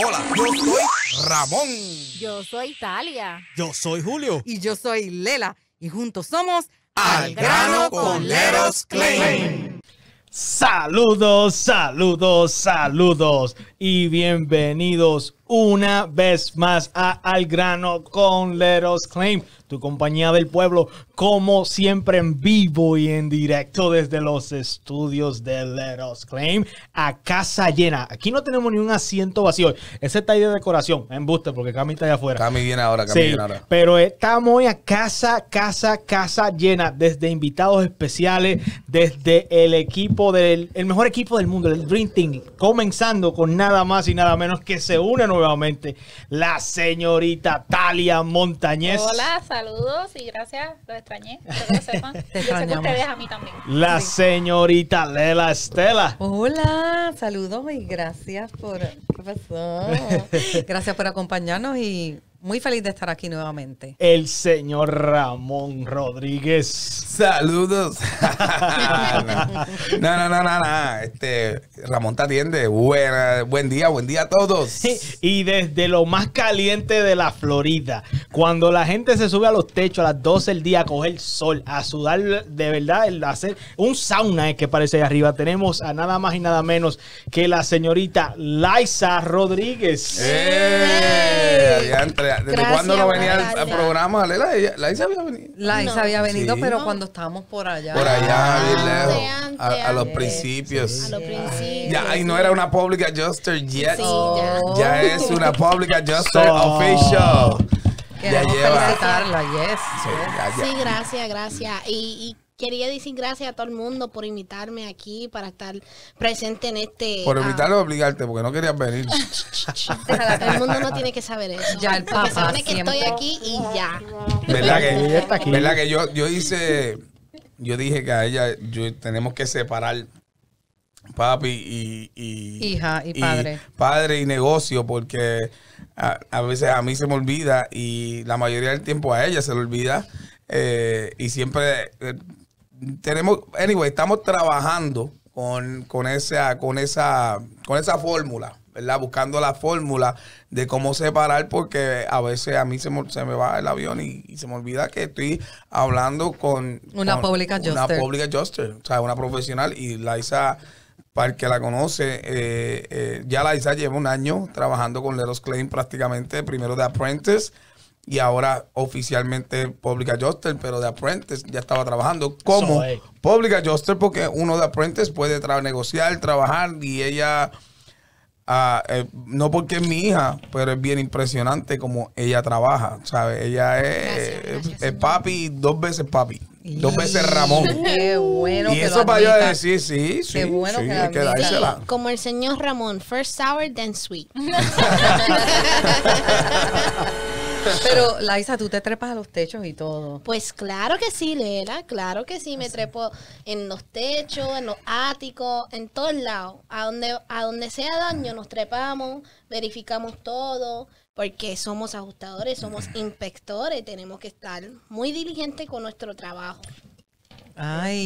Hola, yo soy Ramón. Yo soy Talia. Yo soy Julio. Y yo soy Lela. Y juntos somos Al Grano con Leros Claim. Saludos, saludos, saludos. Y bienvenidos una vez más a Al Grano con Let Claim, tu compañía del pueblo, como siempre en vivo y en directo desde los estudios de Let Claim, a casa llena. Aquí no tenemos ni un asiento vacío. Ese está ahí de decoración, en embuste, porque Cami está allá afuera. Cami viene ahora, Cami sí, Pero estamos hoy a casa, casa, casa llena, desde invitados especiales, desde el equipo del el mejor equipo del mundo, el Dream Team, comenzando con nada más y nada menos que se unen nuevamente la señorita Talia Montañez. Hola, saludos y gracias. Los extrañé. Te Yo que a mí también. La señorita Lela Estela. Hola, saludos y gracias por. ¿Qué pasó? Gracias por acompañarnos y muy feliz de estar aquí nuevamente. El señor Ramón Rodríguez. Saludos. no, no, no, no, no. Este, Ramón te atiende. Buena, buen día, buen día a todos. y desde lo más caliente de la Florida, cuando la gente se sube a los techos a las 12 del día a coger sol, a sudar de verdad, a hacer un sauna que parece ahí arriba. Tenemos a nada más y nada menos que la señorita Liza Rodríguez. ¡Eh! ¿Desde cuando cuándo no venía al, programa? La, Isa había venido. La había venido, pero cuando estábamos por allá. Por allá, ah, a, los principios. A los principios. Ya, y no era una public adjuster yet. ya. Oh. es una public adjuster oh. official. Queremos ya lleva. felicitarla, yes. Sí, gracias, gracias. y quería decir gracias a todo el mundo por invitarme aquí, para estar presente en este... Por ah, invitarlo o obligarte, porque no querías venir. todo el mundo no tiene que saber eso. Ya, el papá que estoy aquí y ya. ¿Verdad que, yo, yo hice... Yo dije que a ella tenemos que separar papi y, hija y, padre. padre y negocio porque a, veces a mí se me olvida y la mayoría del tiempo a ella se le olvida eh, y siempre eh, tenemos, anyway, estamos trabajando con, esa, con esa, con esa fórmula. ¿verdad? Buscando la fórmula de cómo separar, porque a veces a mí se me, se me va el avión y, se me olvida que estoy hablando con una pública Una public adjuster, o sea, una profesional. Y isa para el que la conoce, eh, eh, ya Laisa lleva un año trabajando con Leros Claim prácticamente, primero de Apprentice y ahora oficialmente Public Adjuster, pero de Apprentice ya estaba trabajando como pública Public porque uno de Apprentice puede tra negociar, trabajar y ella, ah, eh, no porque es mi hija, pero es bien impresionante como ella trabaja, ¿sabes? Ella es, papi, dos veces papi. Dos veces Ramón. Qué bueno. Y eso para yo decir, sí, sí. Qué bueno sí, que, Como el señor Ramón, first sour, then sweet. Pero, Laisa, tú te trepas a los techos y todo. Pues claro que sí, Lela, claro que sí. Me trepo en los techos, en los áticos, en todos lados. A donde, a donde sea daño nos trepamos, verificamos todo, porque somos ajustadores, somos inspectores, tenemos que estar muy diligentes con nuestro trabajo. Ay,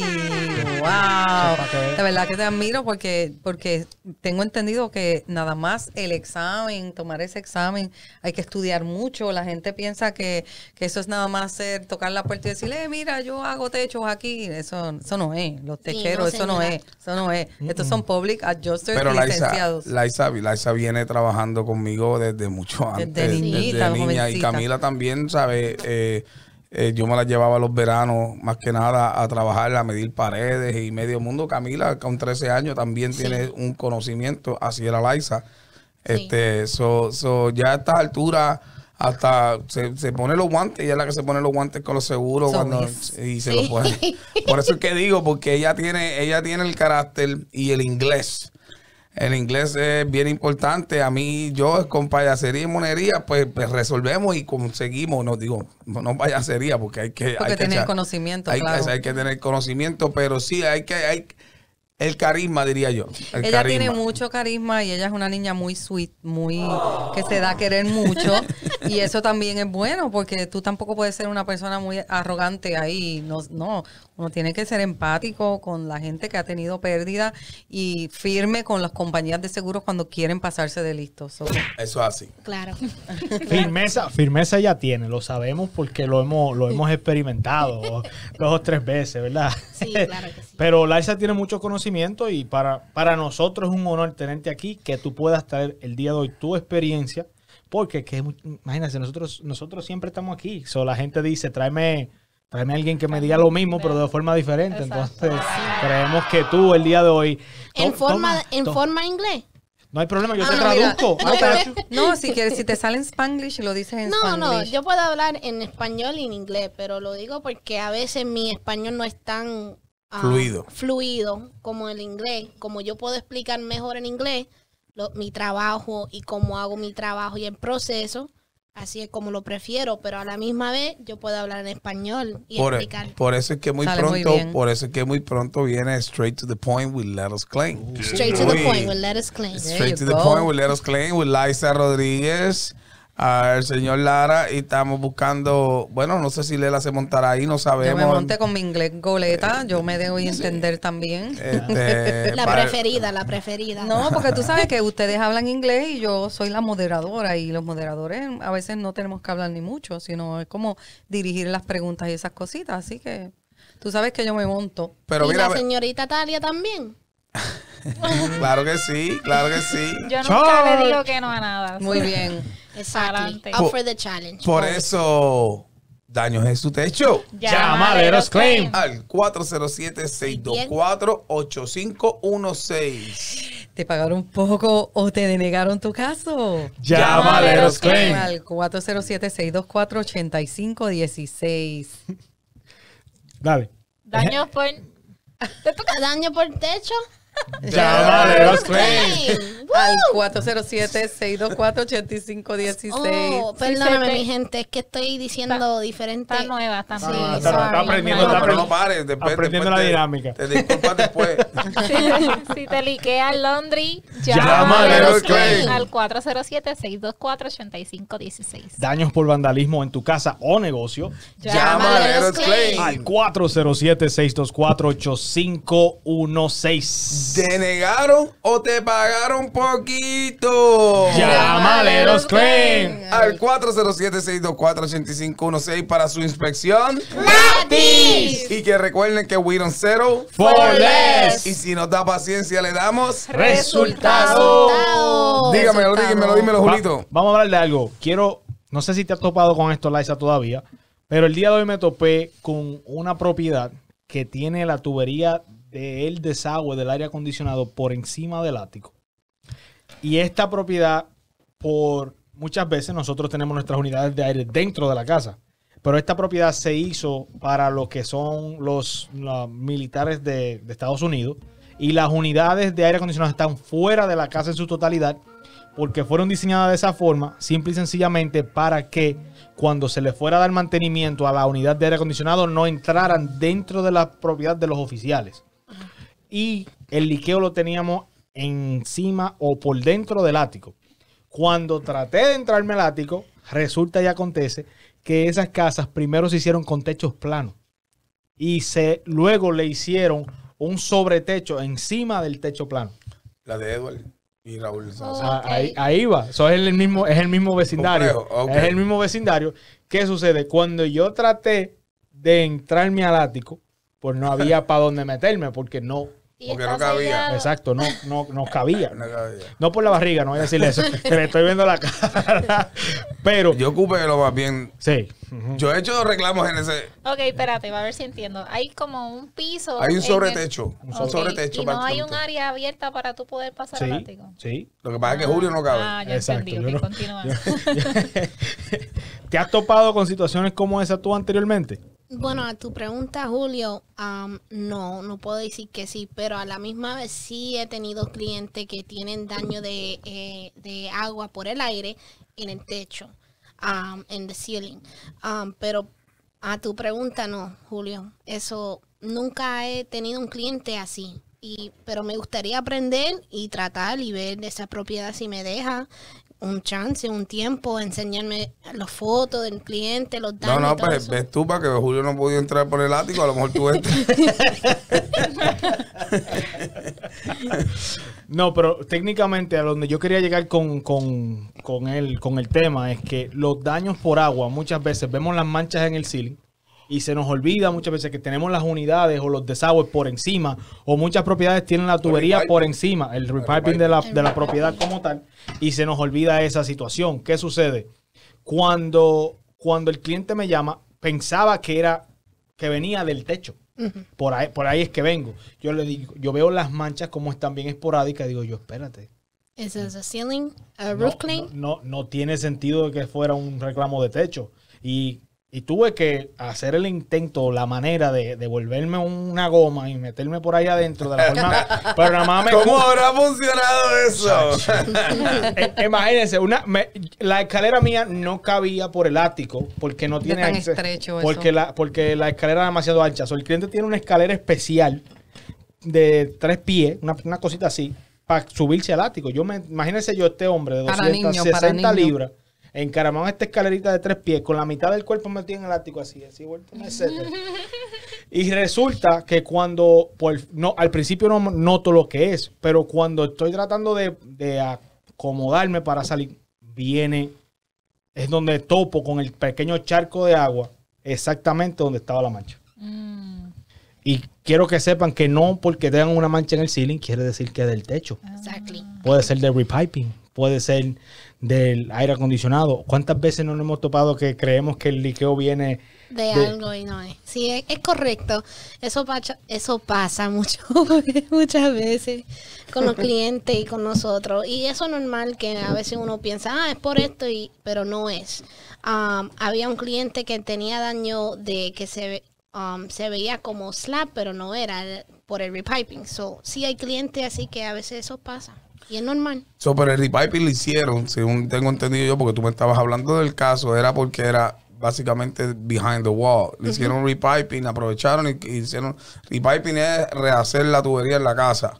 wow. La verdad que te admiro porque, porque tengo entendido que nada más el examen, tomar ese examen, hay que estudiar mucho. La gente piensa que, que eso es nada más ser, tocar la puerta y decirle, eh, mira, yo hago techos aquí. Eso, no es, los techeros, eso no es, eso no es. Estos son public adjusters Pero licenciados. Laisa, Laisa, viene trabajando conmigo desde mucho antes. Desde niñita, niña. Y Camila también, sabe, eh, eh, yo me la llevaba los veranos, más que nada, a trabajar, a medir paredes y medio mundo. Camila, con 13 años, también tiene un conocimiento. Así era Laisa. Este, ya a esta altura hasta se, pone los guantes, ella es la que se pone los guantes con los seguros cuando y se los pone. Por eso es que digo, porque ella tiene, ella tiene el carácter y el inglés el inglés es bien importante. A mí, yo con payasería y monería, pues, pues resolvemos y conseguimos. No digo, no payasería, porque hay que. tener conocimiento, hay, que, tener conocimiento, pero sí, hay que. Hay, el carisma, diría yo. ella tiene mucho carisma y ella es una niña muy sweet, muy que se da a querer mucho. y eso también es bueno porque tú tampoco puedes ser una persona muy arrogante ahí. No, no. Uno tiene que ser empático con la gente que ha tenido pérdida y firme con las compañías de seguros cuando quieren pasarse de listo. Eso es así. Claro. firmeza, firmeza ya tiene, lo sabemos porque lo hemos, lo hemos experimentado dos o tres veces, ¿verdad? Sí, claro que sí. Pero Laisa tiene mucho conocimiento y para, para nosotros es un honor tenerte aquí, que tú puedas traer el día de hoy tu experiencia porque que, nosotros, nosotros siempre estamos aquí. So, la gente dice, tráeme Tráeme alguien que me diga lo mismo, pero de forma diferente. Entonces, creemos que tú el día de hoy. en forma, en forma inglés. No hay problema, yo ah, te traduzco. Ah, no, si quieres, si te sale en Spanglish, lo dices en no, No, no, yo puedo hablar en español y en inglés, pero lo digo porque a veces mi español no es tan ah, fluido. fluido como el inglés. Como yo puedo explicar mejor en inglés mi trabajo y cómo hago mi trabajo y el proceso, Así es como lo prefiero, pero a la misma vez yo puedo hablar en español y e- explicar. Por eso es que muy pronto, por eso es que muy pronto viene Straight to the Point with Let Us Claim. Straight to the Point with Let Us Claim. Straight to the Point with Let Us Claim with Liza Rodríguez al señor Lara y estamos buscando, bueno, no sé si Lela se montará ahí, no sabemos. Yo me monté con mi inglés goleta, eh, yo me debo entender también. Este, la preferida, la preferida. No, porque tú sabes que ustedes hablan inglés y yo soy la moderadora y los moderadores a veces no tenemos que hablar ni mucho, sino es como dirigir las preguntas y esas cositas, así que tú sabes que yo me monto. Pero la señorita Talia también. claro que sí, claro que sí. Yo nunca le digo que no a nada. Muy bien. Exactly. for the challenge. Por, eso, daños en su techo. Llamaderos Claim. Al 407-624-8516. ¿Te pagaron poco o te denegaron tu caso? Llamaderos Claim. Al 407-624-8516. Dale. Daños por... ¿Te toca daño por techo? Llamaderos Claim al 407-624-8516. perdóname, mi gente, es que estoy diciendo diferente. Está nueva, está sí, Está, aprendiendo, la dinámica. Te, disculpas después. si, te liquea al laundry llama al 407-624-8516. Daños por vandalismo en tu casa o negocio. Llama al Claim. Al 407-624-8516. 8516 negaron o te pagaron por poquito. Llámale los Al 407-624-8516 para su inspección. Y que recuerden que we don't zero for less. Y si nos da paciencia, le damos resultado. resultado. Dígamelo, resultado. dímelo, Julito. vamos a hablar de algo. Quiero, no sé si te has topado con esto, Liza, todavía, pero el día de hoy me topé con una propiedad que tiene la tubería del desagüe del aire acondicionado por encima del ático. Y esta propiedad, por muchas veces nosotros tenemos nuestras unidades de aire dentro de la casa, pero esta propiedad se hizo para lo que son los, militares de, de Estados Unidos y las unidades de aire acondicionado están fuera de la casa en su totalidad porque fueron diseñadas de esa forma, simple y sencillamente para que cuando se le fuera a dar mantenimiento a la unidad de aire acondicionado no entraran dentro de la propiedad de los oficiales. Y el liqueo lo teníamos encima o por dentro del ático. Cuando traté de entrarme al ático, resulta y acontece que esas casas primero se hicieron con techos planos y se, luego le hicieron un sobretecho encima del techo plano. La de Edward y Raúl ah, ahí, va. es, el mismo, es el mismo vecindario. Es el mismo vecindario. ¿Qué sucede? Cuando yo traté de entrarme al ático, pues no había para dónde meterme porque no porque no cabía. Exacto, no, no, no cabía. no por la barriga, no voy a decirle eso. Te le estoy viendo la cara. Pero. Yo ocupé lo más bien. Sí. Yo he hecho reclamos en ese. Ok, espérate, va a ver si entiendo. Hay como un piso. Hay un sobretecho. Un Y no hay un área abierta para tú poder pasar sí, Sí. Lo que pasa es que Julio no cabe. Ah, ya entendí. continúa. ¿Te has topado con situaciones como esa tú anteriormente? Bueno, a tu pregunta, Julio, no, no puedo decir que sí, pero a la misma vez sí he tenido clientes que tienen daño de, eh, agua por el aire en el techo, en el ceiling. pero a tu pregunta, no, Julio, eso nunca he tenido un cliente así. Y, pero me gustaría aprender y tratar y ver esa propiedad si me deja un chance, un tiempo, enseñarme las fotos del cliente, los daños No, no, pues ves tú para que Julio no podía entrar por el ático, a lo mejor tú entras. no, pero técnicamente a donde yo quería llegar con, con, con, el, con el tema es que los daños por agua, muchas veces vemos las manchas en el ceiling y se nos olvida muchas veces que tenemos las unidades o los desagües por encima o muchas propiedades tienen la tubería por encima, el repiping de la, de la propiedad como tal y se nos olvida esa situación. ¿Qué sucede? Cuando, cuando el cliente me llama, pensaba que era que venía del techo. por, ahí, por ahí es que vengo. Yo le digo, yo veo las manchas como están bien esporádicas, digo yo, espérate. ¿Es a ceiling, a roof clean? No, no, no tiene sentido que fuera un reclamo de techo. Y y tuve que hacer el intento, la manera de, de volverme una goma y meterme por ahí adentro de la forma. pero nada más me. ¿Cómo habrá funcionado eso? Eh, imagínense, una, la escalera mía no cabía por el ático porque no tiene. Tan estrecho porque la, porque la escalera era demasiado ancha. el cliente tiene una escalera especial de tres pies, una, cosita así, para subirse al ático. Yo me, imagínense yo, este hombre de 260 libras encaramado esta escalerita de tres pies, con la mitad del cuerpo metido en el ático, así, así, vuelto, etcétera. y resulta que cuando, no, al principio no noto lo que es, pero cuando estoy tratando de, acomodarme para salir, viene, es donde topo con el pequeño charco de agua, exactamente donde estaba la mancha. Mm. Y quiero que sepan que no porque tengan una mancha en el ceiling quiere decir que es del techo. Exactly. Puede ser de repiping, puede ser del aire acondicionado. ¿Cuántas veces nos hemos topado que creemos que el liqueo viene de, algo y no es? Sí, es, correcto. Eso, eso pasa mucho, muchas veces con los clientes y con nosotros. Y eso es normal que a veces uno piensa, ah, es por esto, y, pero no es. Um, había un cliente que tenía daño de que se, um, se veía como slap, pero no era por el repiping. So, sí hay clientes así que a veces eso pasa. Y es normal. pero el repiping lo hicieron, según tengo entendido yo, porque tú me estabas hablando del caso, era porque era básicamente behind the wall. Le hicieron repiping, aprovecharon y, hicieron. Repiping es rehacer la tubería en la casa.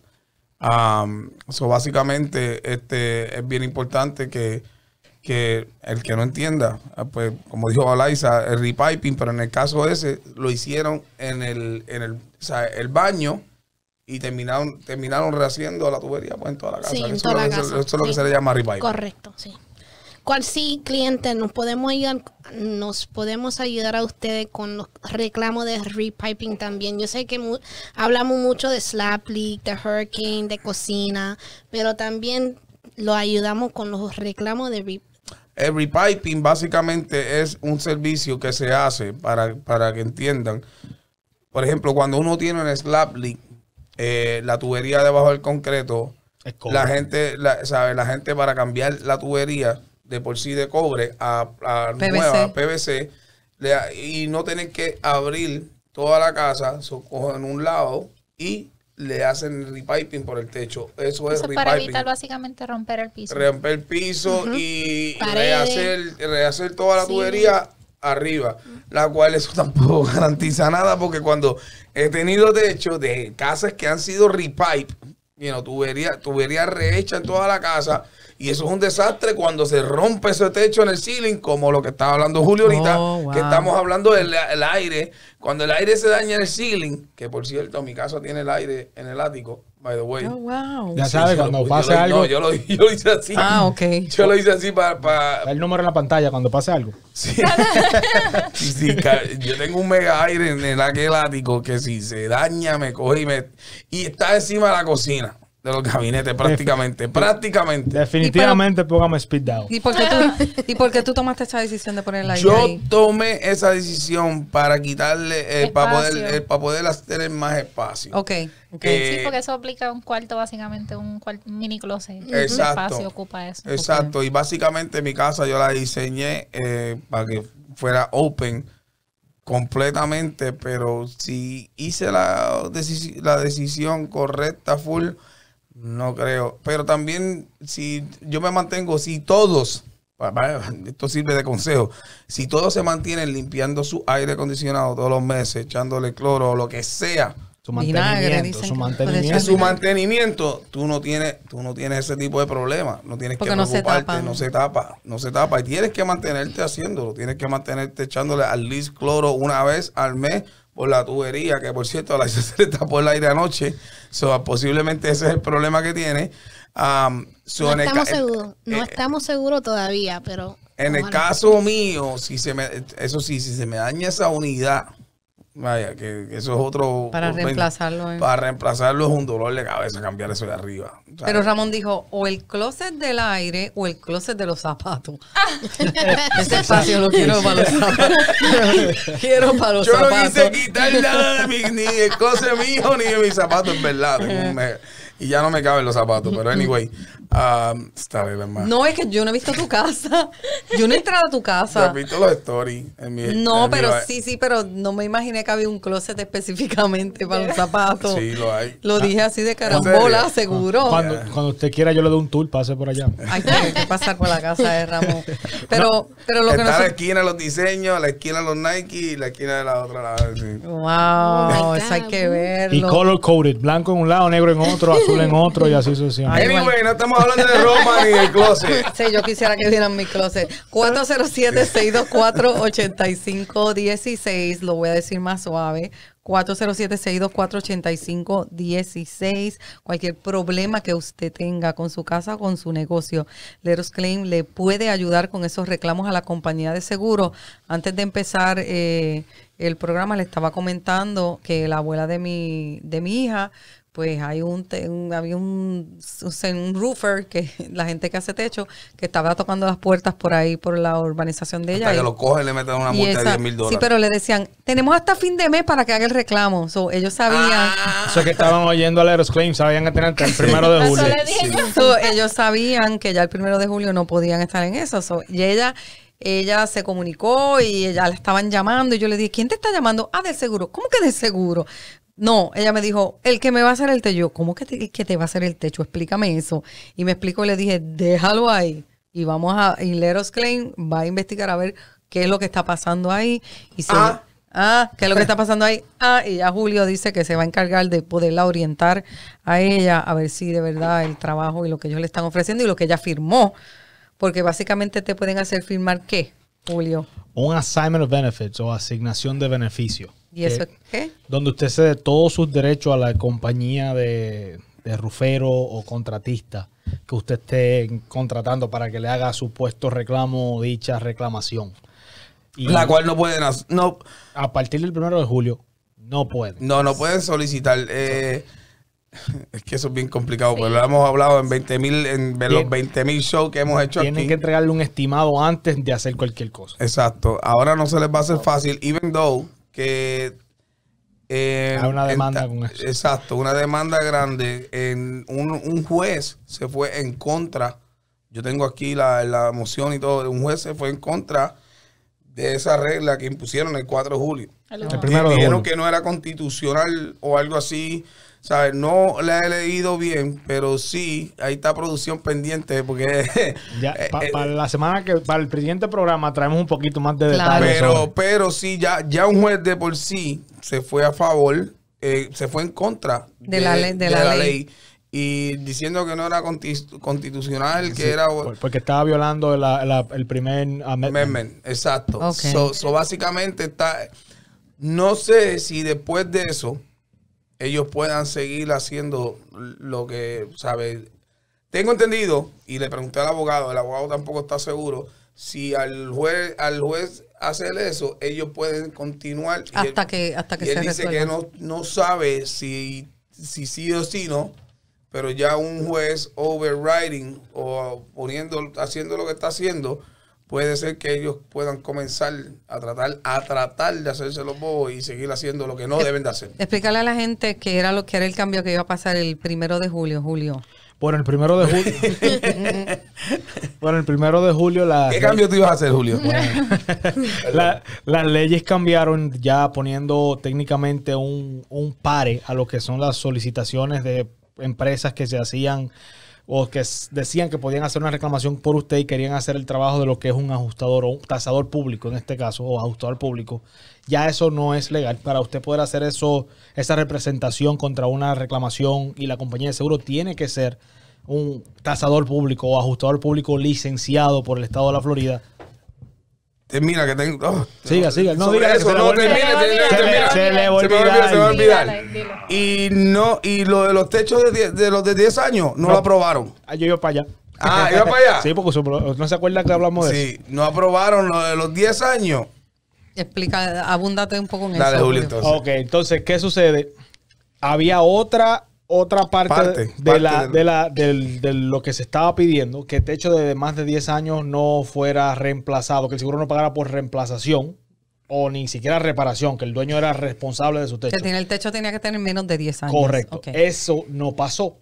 Um, básicamente, este es bien importante que, el que no entienda, ah, pues como dijo Alaisa, el repiping, pero en el caso ese, lo hicieron en el, en el, el baño y terminaron, terminaron rehaciendo la tubería pues, en toda la casa. eso, es lo que se le llama repiping Correcto, sí. ¿Cuál sí, cliente? Nos podemos ayudar, nos podemos ayudar a ustedes con los reclamos de repiping también. Yo sé que hablamos mucho de slap leak, de hurricane, de cocina, pero también lo ayudamos con los reclamos de repiping. El repiping básicamente es un servicio que se hace para, para que entiendan. Por ejemplo, cuando uno tiene un slap leak, eh, la tubería debajo del concreto, la gente, sabe, la gente para cambiar la tubería de por sí de cobre a, nueva PVC y no tener que abrir toda la casa, so, en un lado y le hacen repiping por el techo. Eso, es Para evitar básicamente romper el piso. Romper el piso y rehacer, rehacer toda la tubería arriba, la cual eso tampoco garantiza nada porque cuando he tenido de hecho de casas que han sido repipe, you know, tubería, tubería rehecha en toda la casa, y eso es un desastre cuando se rompe ese techo en el ceiling, como lo que estaba hablando Julio ahorita, oh, que estamos hablando del aire. Cuando el aire se daña en el ceiling, que por cierto, mi casa tiene el aire en el ático, by the way. Oh, ya sabes, cuando pase algo. No, yo, lo, hice así. Ah, ok. Yo lo hice así para. El número en la pantalla cuando pase algo. Sí. yo tengo un mega aire en el aquel ático que si se daña me coge y me. Y está encima de la cocina de los gabinetes, prácticamente. prácticamente. Definitivamente póngame speed down. ¿Y por, qué tú, tomaste esa decisión de ponerla ahí? Yo tomé esa decisión para quitarle, para, poder, para poder hacer más espacio. Ok. okay. sí, eh, porque eso aplica un cuarto, básicamente, un, mini closet. Exacto. espacio ocupa eso. Exacto. Y básicamente mi casa yo la diseñé eh, para que fuera open completamente, pero si hice la, la decisión correcta, full no creo. Pero también, si yo me mantengo, si todos, esto sirve de consejo, si todos se mantienen limpiando su aire acondicionado todos los meses, echándole cloro o lo que sea, su mantenimiento, su mantenimiento. tú no tienes, tú no tienes ese tipo de problema, no tienes que preocuparte, no se, tapa. no se tapa, y tienes que mantenerte haciéndolo, tienes que mantenerte echándole al least cloro una vez al mes por la tubería, que por cierto, la se está por el aire anoche. So, posiblemente ese es el problema que tiene. Um, no estamos seguros, no eh, estamos seguros todavía, pero... En el caso mío, si se me, eso sí, si se me daña esa unidad, Vaya, que, eso es otro. Para reemplazarlo. Para reemplazarlo es un dolor de cabeza cambiar eso de arriba. Pero Ramón dijo: o el closet del aire o el closet de los zapatos. Ese espacio lo quiero para los zapatos. quiero para los zapatos. Yo no quise quitar nada de mi, ni el closet mío ni de mis zapatos, en verdad. y ya no me caben los zapatos, pero anyway. Um, no, es que yo no he visto tu casa. Yo no he entrado a tu casa. he visto los stories. En mi, no, pero sí, sí, pero no me imaginé que había un closet específicamente para los zapatos. Sí, lo hay. Lo dije así de ah, carambola, seguro. Ah, cuando, usted quiera, yo le doy un tour, pase por allá. Hay que, pasar por la casa de Ramón. Pero, pero lo que no. Está la esquina los diseños, la esquina los Nike y la esquina de la otra. lado Wow, eso hay que verlo. Y color coded, blanco en un lado, negro en otro, azul en otro y así sucesivamente. Anyway, no estamos de Roma y el closet. Sí, yo quisiera que dieran mi closet. 407-624-8516. Lo voy a decir más suave. 407-624-8516. Cualquier problema que usted tenga con su casa o con su negocio, Leros Claim le puede ayudar con esos reclamos a la compañía de seguro. Antes de empezar eh, el programa, le estaba comentando que la abuela de mi, de mi hija pues hay un, había un, roofer que la gente que hace techo que estaba tocando las puertas por ahí por la urbanización de ella. Hasta que lo y le meten una multa de 10 mil dólares. Sí, pero le decían, tenemos hasta fin de mes para que haga el reclamo. ellos sabían. Ah. Eso que estaban oyendo al Claims, sabían que el primero de julio. ellos sabían que ya el primero de julio no podían estar en eso. y ella ella se comunicó y ella la estaban llamando y yo le dije, ¿quién te está llamando? Ah, del seguro. ¿Cómo que de seguro? No, ella me dijo, el que me va a hacer el techo. Yo, ¿cómo que te, que te va a hacer el techo? Explícame eso. Y me explicó y le dije, déjalo ahí. Y vamos a, y Claim va a investigar a ver qué es lo que está pasando ahí. Y ah. ah, qué es lo que está pasando ahí. Ah, y ya Julio dice que se va a encargar de poderla orientar a ella a ver si de verdad el trabajo y lo que ellos le están ofreciendo y lo que ella firmó. Porque básicamente te pueden hacer firmar qué, Julio. Un assignment of benefits o asignación de beneficio. ¿Y eso qué? Donde usted cede todos sus derechos a la compañía de, de rufero o contratista que usted esté contratando para que le haga supuesto reclamo o dicha reclamación. la cual no pueden No. A partir del primero de julio, no pueden. No, no pueden solicitar. Eh, es que eso es bien complicado, porque lo hemos hablado en mil, en los 20 mil shows que hemos hecho. Tienen que entregarle un estimado antes de hacer cualquier cosa. Exacto. Ahora no se les va a hacer fácil, even though que... Eh, una demanda con eso. Exacto, una demanda grande. En un, un, juez se fue en contra. Yo tengo aquí la, la moción y todo. Un juez se fue en contra de esa regla que impusieron el 4 de julio. El primero de que no era constitucional o algo así. No la he leído bien, pero sí, ahí está producción pendiente porque... Eh, para eh, la semana que, para el siguiente programa traemos un poquito más de detalles. Pero, pero sí, ya, ya un juez de por sí se fue a favor, eh, se fue en contra de, la, ley, de, la, ley. y diciendo que no era constitucional, que era... Porque estaba violando el primer amendment. exacto. básicamente está... No sé si después de eso ellos puedan seguir haciendo lo que, ¿sabes? Tengo entendido, y le pregunté al abogado, el abogado tampoco está seguro, si al juez, al juez hacer eso, ellos pueden continuar. Hasta que, hasta que y él dice que no, no sabe si, si sí o si no, pero ya un juez overriding o poniendo, haciendo lo que está haciendo, puede ser que ellos puedan comenzar a tratar, a tratar de hacerse los bobos y seguir haciendo lo que no deben de hacer. Explícale a la gente qué era lo que era el cambio que iba a pasar el primero de julio, Julio. Bueno, el primero de julio. bueno, el primero de julio la. ¿Qué cambio tú ibas a hacer, Julio? las leyes cambiaron ya poniendo técnicamente un, un pare a lo que son las solicitaciones de empresas que se hacían o que decían que podían hacer una reclamación por usted y querían hacer el trabajo de lo que es un ajustador o un tasador público en este caso, o ajustador público, ya eso no es legal. Para usted poder hacer eso, esa representación contra una reclamación y la compañía de seguro tiene que ser un tasador público o ajustador público licenciado por el estado de la Florida Mira, que tengo. Oh, siga, siga. No digas eso. No, termina, termina. Se le va a olvidar. Se va a olvidar. Y, no, y lo de los techos de, de los de 10 años no, lo aprobaron. Ah, yo iba para allá. Ah, iba para allá. Sí, porque no se acuerda que hablamos de sí, eso. Sí, no aprobaron lo de los 10 años. Explica, abúndate un poco en eso. Dale, Julio, entonces. Ok, entonces, ¿qué sucede? Había otra otra parte, de, la, de, la, de lo que se estaba pidiendo, que el este techo de más de 10 años no fuera reemplazado, que el seguro no pagara por reemplazación o ni siquiera reparación, que el dueño era responsable de su techo. el techo tenía que tener menos de 10 años. Correcto. Eso no pasó.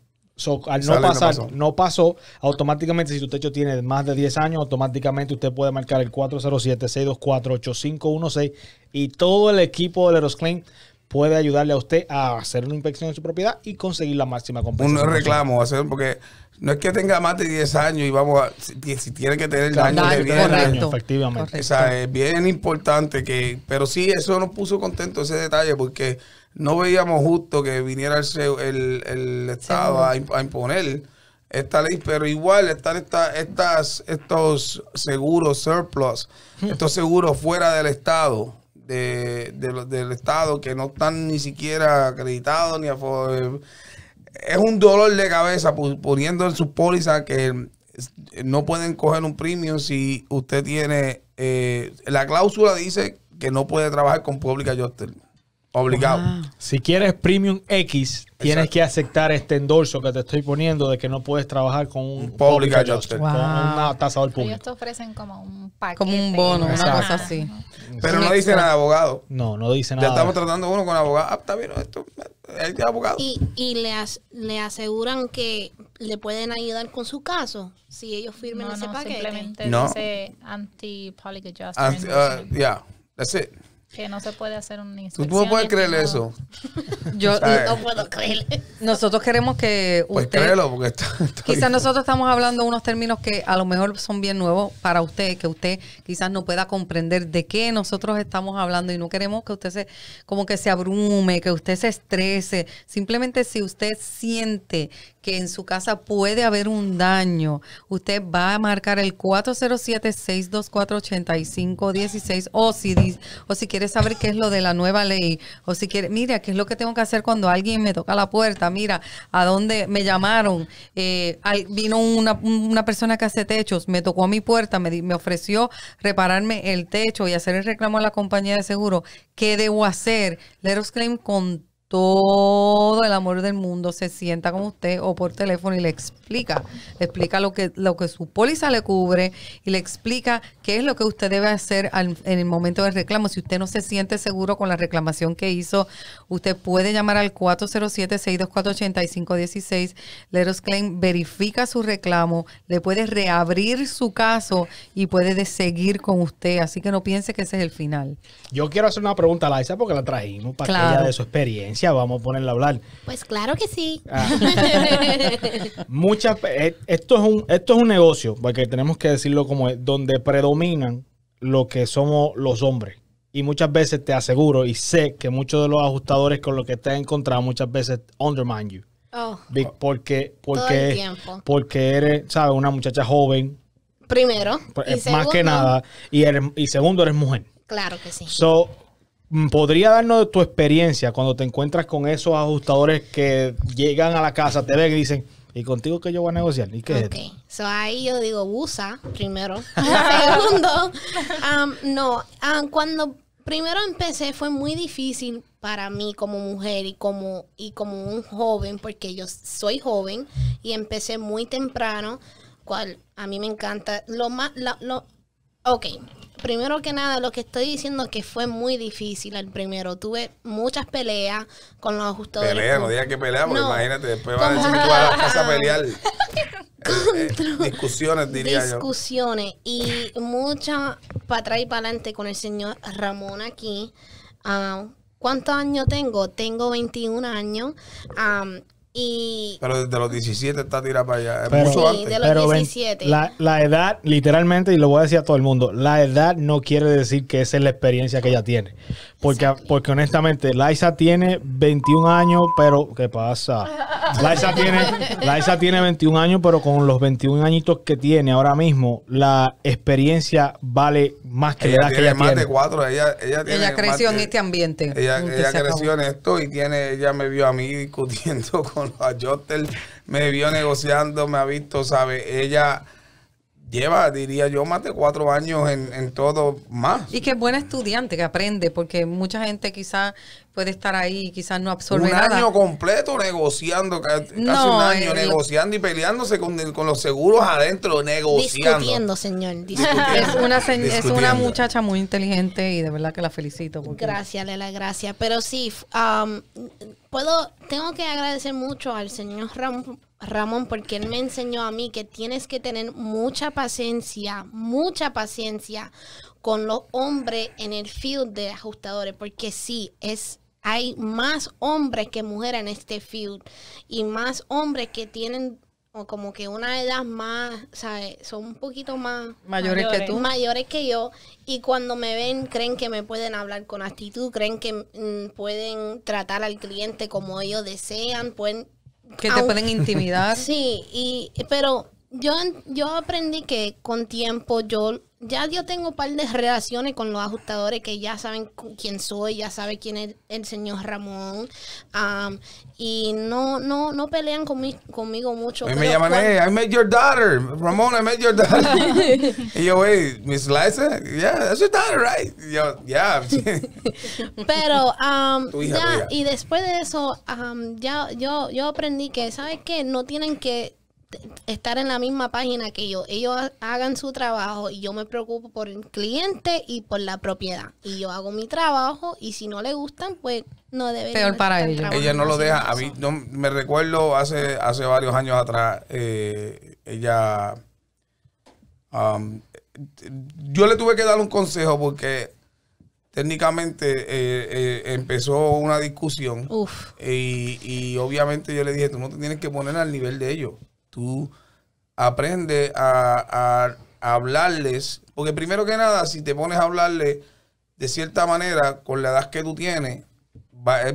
al no pasar, no pasó. automáticamente si su techo tiene más de 10 años, automáticamente usted puede marcar el 407-624-8516 y todo el equipo del Erosclaim puede ayudarle a usted a hacer una inspección de su propiedad y conseguir la máxima compensación. Un reclamo, hacer porque no es que tenga más de 10 años y vamos a. Si, tiene que tener el daño de Correcto, efectivamente. es bien importante que. Pero sí, eso nos puso contento ese detalle porque no veíamos justo que viniera el, Estado a, imponer esta ley, pero igual están estas, estos seguros surplus, estos seguros fuera del Estado de, del Estado que no están ni siquiera acreditados ni a, es un dolor de cabeza poniendo en su póliza que no pueden coger un premio si usted tiene eh, la cláusula dice que no puede trabajar con pública Jostel. Obligado. Si quieres Premium X, tienes que aceptar este endorso que te estoy poniendo de que no puedes trabajar con un public adjuster, wow. público. Ellos te ofrecen como un paquete. Como un bono, una cosa así. Pero no dice nada abogado. No, no dice nada. Ya estamos tratando uno con abogado. Ah, está bien, esto eh, es de abogado. Y, y le, le aseguran que le pueden ayudar con su caso si ellos firmen ese no, paquete. Simplemente dice anti-public adjuster. Anti, uh, that's it. Que no se puede hacer un inspección. ¿Tú no puedes creer eso? Yo no puedo creerle. Nosotros queremos que Pues créelo porque está, Quizás nosotros estamos hablando unos términos que a lo mejor son bien nuevos para usted, que usted quizás no pueda comprender de qué nosotros estamos hablando y no queremos que usted se como que se abrume, que usted se estrese. Simplemente si usted siente que en su casa puede haber un daño, usted va a marcar el 407 624 8516 o si o si quiere quiere saber qué es lo de la nueva ley, o si quiere, mira, qué es lo que tengo que hacer cuando alguien me toca la puerta, mira, a dónde me llamaron, eh, vino una, persona que hace techos, me tocó a mi puerta, me, me ofreció repararme el techo y hacer el reclamo a la compañía de seguro, ¿qué debo hacer? Let claim con todo el amor del mundo, se sienta con usted o por teléfono y le explica, le explica lo que, lo que su póliza le cubre y le explica qué es lo que usted debe hacer en el momento del reclamo. Si usted no se siente seguro con la reclamación que hizo, usted puede llamar al 407-624-8516. Leros Claim verifica su reclamo, le puede reabrir su caso y puede seguir con usted. Así que no piense que ese es el final. Yo quiero hacer una pregunta a Liza porque la trajimos para que ella de su experiencia vamos a ponerla a hablar. Pues claro que sí. Ah. Muchas, eh, esto, es un, esto es un negocio, porque tenemos que decirlo como es, donde predominan lo que somos los hombres. Y muchas veces te aseguro y sé que muchos de los ajustadores con los que te has encontrado muchas veces undermine you. Oh. Porque, porque, porque eres, ¿sabes? Una muchacha joven. Primero. Pues, más que nada. Y, y segundo, eres mujer. Claro que sí. So, Mm, ¿Podría darnos tu experiencia cuando te encuentras con esos ajustadores que llegan a la casa, te ven y dicen, ¿y contigo qué yo voy a negociar? ¿Y qué okay. ahí yo digo, usa primero. Segundo, um, no, um, cuando primero empecé fue muy difícil para mí como mujer y como, y como un joven, porque yo soy joven y empecé muy temprano, cual a mí me encanta. Lo más, lo, ok, primero que nada, lo que estoy diciendo es que fue muy difícil el primero. Tuve muchas peleas con los ajustadores. Peleas, no digas que peleamos. porque imagínate, después van a decir que vas a pelear. Eh, eh, discusiones, diría discusiones. yo. Discusiones. Y mucha para atrás y para adelante con el señor Ramón aquí. Ah, ¿Cuántos años tengo? Tengo 21 años. Ah, pero desde los 17 está tirada para allá. pero, los la, edad, literalmente, y lo voy a decir a todo el mundo, la edad no quiere decir que esa es la experiencia que ella tiene. Porque, porque honestamente, Laiza tiene 21 años, pero ¿qué pasa? Laiza tiene, tiene 21 años, pero con los 21 añitos que tiene ahora mismo, la experiencia vale más que ella que ella más de cuatro. Ella, ella, creció en este ambiente. Ella, creció en esto y tiene, ella me vio a mí discutiendo con los Jotter, me vio negociando, me ha visto, ¿sabe? Ella lleva, diría yo, más de cuatro años en, en, todo más. Y que es buena estudiante, que aprende, porque mucha gente quizás puede estar ahí, quizás no absorbe un año completo negociando, casi un año negociando y peleándose con, los seguros adentro, negociando. Discutiendo, señor. Es, una, es una muchacha muy inteligente y de verdad que la felicito. Porque... Gracias, Lela, gracias. Pero sí, puedo, tengo que agradecer mucho al señor Ramón, porque él me enseñó a mí que tienes que tener mucha paciencia, mucha paciencia, con los hombres en el field de ajustadores, porque sí, es hay más hombres que mujeres en este field y más hombres que tienen o como que una edad más, Son un poquito más mayores, que tú. Mayores que yo. Y cuando me ven, creen que me pueden hablar con actitud, creen que mm, pueden tratar al cliente como ellos desean, pueden... Que te pueden intimidar. Sí, y, pero yo, yo aprendí que con tiempo yo ya yo tengo un par de relaciones con los ajustadores que ya saben quién soy, ya saben quién es el señor Ramón. y no, no, no pelean conmigo, mucho. me llaman, hey, I met your daughter. Ramón, I met your daughter. y yo, hey, Miss Liza, yeah, that's your daughter, right? yo, yeah. Pero, um, ya, y después de eso, ya yo, yo aprendí que, ¿sabes qué? No tienen que estar en la misma página que yo. Ellos hagan su trabajo y yo me preocupo por el cliente y por la propiedad. Y yo hago mi trabajo y si no le gustan, pues no debería. Peor para Ella no lo deja. me recuerdo hace, hace varios años atrás, eh, ella... Um, yo le tuve que dar un consejo porque técnicamente eh, eh, empezó una discusión y, y, obviamente yo le dije, tú no te tienes que poner al nivel de ellos. Tú aprendes a, hablarles, porque primero que nada, si te pones a hablarle de cierta manera con la edad que tú tienes,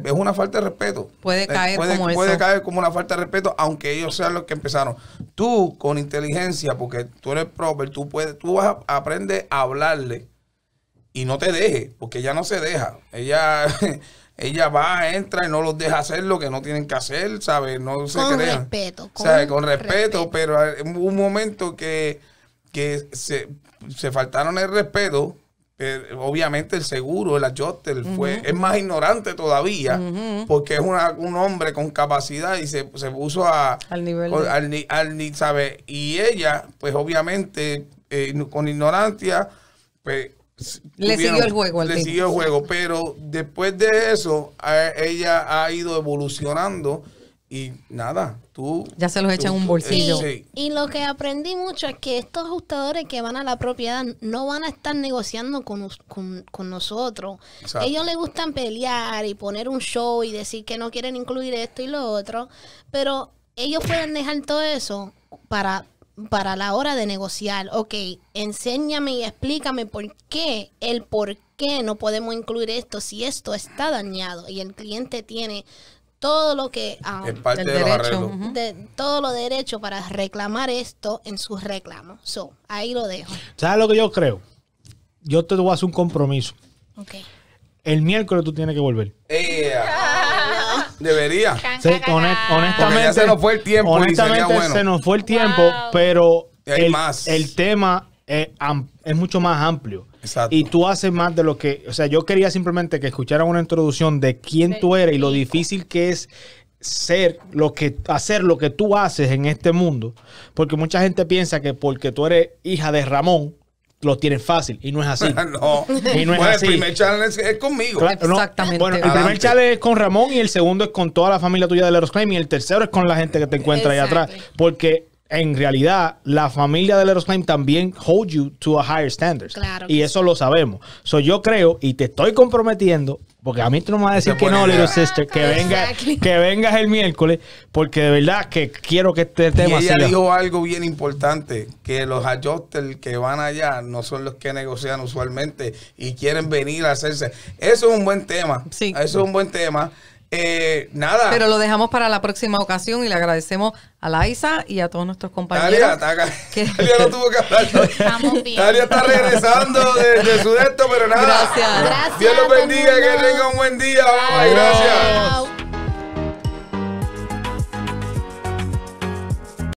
es una falta de respeto. Puede eh, caer como caer como una falta de respeto, aunque ellos sean los que empezaron. Tú, con inteligencia, porque tú eres proper, tú puedes, tú vas a aprender a hablarle y no te dejes, porque ella no se deja. Ella ella va, entra y no los deja hacer lo que no tienen que hacer, ¿sabes? No se con Respeto, con, respeto. Con respeto, pero hubo un momento que, se, faltaron el respeto. Eh, obviamente el seguro, el la fue, es más ignorante todavía, porque es un hombre con capacidad y se, puso a, al nivel. Al, ¿sabe? Y ella, pues obviamente, eh, con ignorancia, pues pues, le siguió el juego. Al le siguió el juego, pero después de eso, ella ha ido evolucionando y nada, tú... Ya se los echan un bolsillo. Eh, y, lo que aprendí mucho es que estos ajustadores que van a la propiedad no van a estar negociando con, nosotros. Ellos les gustan pelear y poner un show y decir que no quieren incluir esto y lo otro, pero ellos pueden dejar todo eso para para la hora de negociar, ok, enséñame y explícame por qué, el por qué no podemos incluir esto si esto está dañado y el cliente tiene todo lo que ah, el derecho, de todo lo derecho para reclamar esto en sus reclamos. So, ahí lo dejo. ¿Sabes lo que yo creo? Yo te voy a hacer un compromiso. ok El miércoles tú tienes que volver. Debería. honestamente. se nos fue el tiempo. Honestamente, se nos fue el tiempo, pero el, tema es, mucho más amplio. Exacto. Y tú haces más de lo que. O sea, yo quería simplemente que escucharan una introducción de quién tú eres y lo difícil que es ser lo que hacer lo que tú haces en este mundo, porque mucha gente piensa que porque tú eres hija de Ramón, lo tienen fácil y no es así. no. Y no es así. El primer challenge es conmigo. Exactamente. Bueno, el primer challenge es con Ramón y el segundo es con toda la familia tuya de Leros Claim y el tercero es con la gente que te encuentra ahí atrás. Porque en realidad la familia de Leros Claim también hold you to a higher standards. Y eso lo sabemos. So, yo creo y te estoy comprometiendo porque a mí tú no me vas a decir que no, Little Sister, que venga, que vengas el miércoles, porque de verdad que quiero que este tema y ella dijo algo bien importante, que los adjusters que van allá no son los que negocian usualmente y quieren venir a hacerse. Eso es un buen tema. Sí. Eso es un buen tema. Eh, nada. Pero lo dejamos para la próxima ocasión y le agradecemos a Laisa y a todos nuestros compañeros. Talia, Talia no tuvo que hablar. Estamos bien. Talia está regresando de su Sudeste, pero nada. Gracias. gracias Dios los bendiga, que tenga un buen día. Ay, gracias.